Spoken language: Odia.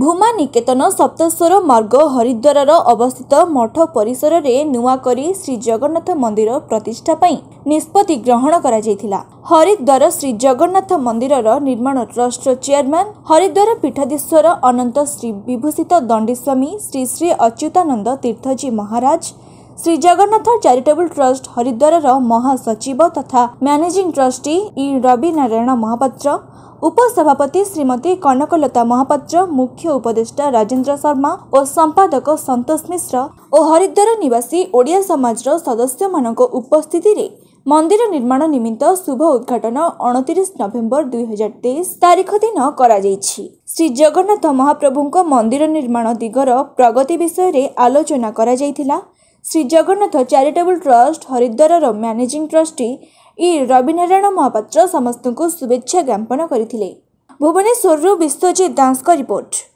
ଭୂମା ନିକେତନ ସପ୍ତେଶ୍ୱର ମାର୍ଗ ହରିଦ୍ୱାରର ଅବସ୍ଥିତ ମଠ ପରିସରରେ ନୂଆକରି ଶ୍ରୀଜଗନ୍ନାଥ ମନ୍ଦିର ପ୍ରତିଷ୍ଠା ପାଇଁ ନିଷ୍ପତ୍ତି ଗ୍ରହଣ କରାଯାଇଥିଲା ହରିଦ୍ୱାର ଶ୍ରୀଜଗନ୍ନାଥ ମନ୍ଦିରର ନିର୍ମାଣ ଟ୍ରଷ୍ଟର ଚେୟାରମ୍ୟାନ୍ ହରିଦ୍ୱାର ପୀଠାଧୀଶ୍ୱର ଅନନ୍ତ ଶ୍ରୀ ବିଭୂଷିତ ଦଣ୍ଡିସ୍ୱାମୀ ଶ୍ରୀ ଶ୍ରୀ ଅଚ୍ୟୁତାନନ୍ଦ ତୀର୍ଥଜୀ ମହାରାଜ ଶ୍ରୀଜଗନ୍ନାଥ ଚାରିଟେବୁଲ ଟ୍ରଷ୍ଟ ହରିଦ୍ୱାରର ମହାସଚିବ ତଥା managing trustee E Rabi Narayan Mohapatra ଉପସଭାପତି ଶ୍ରୀମତୀ କନକଲତା ମହାପାତ୍ର ମୁଖ୍ୟ ଉପଦେଷ୍ଟା ରାଜେନ୍ଦ୍ର ଶର୍ମା ଓ ସମ୍ପାଦକ ସନ୍ତୋଷ ମିଶ୍ର ଓ ହରିଦ୍ୱାର ନିବାସୀ ଓଡ଼ିଆ ସମାଜର ସଦସ୍ୟମାନଙ୍କ ଉପସ୍ଥିତିରେ ମନ୍ଦିର ନିର୍ମାଣ ନିମିତ୍ତ ଶୁଭ ଉଦ୍ଘାଟନ ଅଣତିରିଶ ନଭେମ୍ବର ଦୁଇହଜାର ତେଇଶ ତାରିଖ ଦିନ କରାଯାଇଛି ଶ୍ରୀଜଗନ୍ନାଥ ମହାପ୍ରଭୁଙ୍କ ମନ୍ଦିର ନିର୍ମାଣ ଦିଗର ପ୍ରଗତି ବିଷୟରେ ଆଲୋଚନା କରାଯାଇଥିଲା ଶ୍ରୀଜଗନ୍ନାଥ ଚାରିଟେବୁଲ ଟ୍ରଷ୍ଟ ହରିଦ୍ୱାରର managing trustee E Rabinarayan Mohapatra ସମସ୍ତଙ୍କୁ ଶୁଭେଚ୍ଛା ଜ୍ଞାପନ କରିଥିଲେ ଭୁବନେଶ୍ୱରରୁ ବିଶ୍ୱଜିତ ଦାସଙ୍କ ରିପୋର୍ଟ